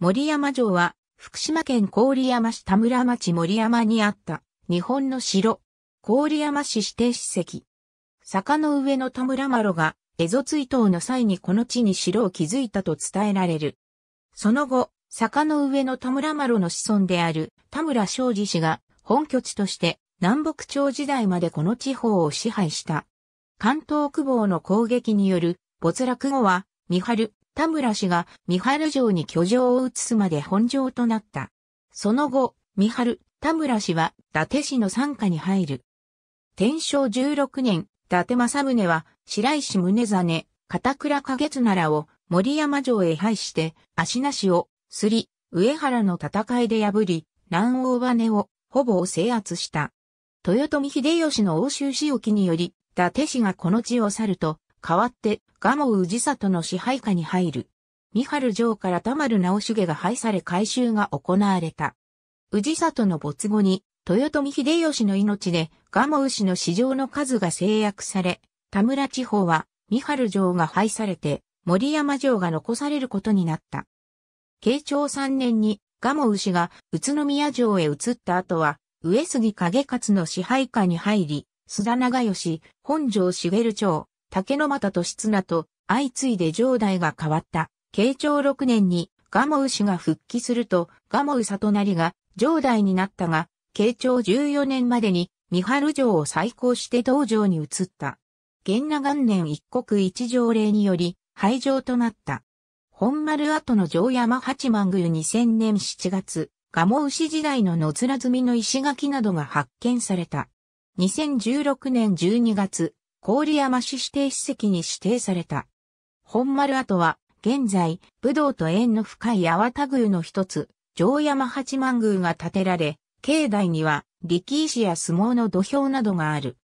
森山城は、福島県郡山市田村町森山にあった、日本の城、郡山市指定史跡。坂の上の田村麻呂が、蝦夷追悼の際にこの地に城を築いたと伝えられる。その後、坂の上の田村麻呂の子孫である田村昌司氏が本拠地として南北朝時代までこの地方を支配した。関東久保の攻撃による没落後は、三春、田村氏が三春城に居城を移すまで本城となった。その後、三春、田村氏は伊達氏の参加に入る。天正16年、伊達政宗は白石宗真、片倉景綱らを森山城へ配して、足なしを、すり、上原の戦いで破り、南大羽を、ほぼ制圧した。豊臣秀吉の欧州仕置により、伊達氏がこの地を去ると、代わって蒲生氏里の支配下に入る。三春城から田丸直重が廃され改修が行われた。氏里の没後に、豊臣秀吉の命でモウ氏の市場の数が制約され、田村地方は三春城が廃されて、森山城が残されることになった。慶長三年にモウ氏が宇都宮城へ移った後は、上杉景勝の支配下に入り、須田長吉、本城茂町、竹の又と室綱と相次いで城代が変わった。慶長6年にモウ氏が復帰すると、蒲と里成が城代になったが、慶長14年までに三春城を再興して道場に移った。元那元年一国一条令により廃城となった。本丸跡の城山八幡宮2000年7月、モウ氏時代の野面積みの石垣などが発見された。2016年12月、郡山市指定史跡に指定された。本丸跡は、現在、武道と縁の深い淡田宮の一つ、城山八幡宮が建てられ、境内には、力石や相撲の土俵などがある。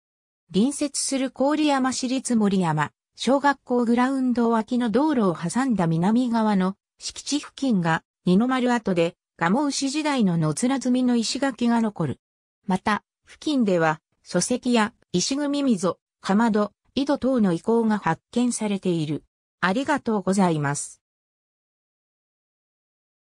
隣接する郡山市立森山、小学校グラウンド脇の道路を挟んだ南側の敷地付近が二の丸跡で、蒲生市時代の野面積みの石垣が残る。また、付近では、礎石や石組み溝、かまど、井戸等の遺構が発見されている。ありがとうございます。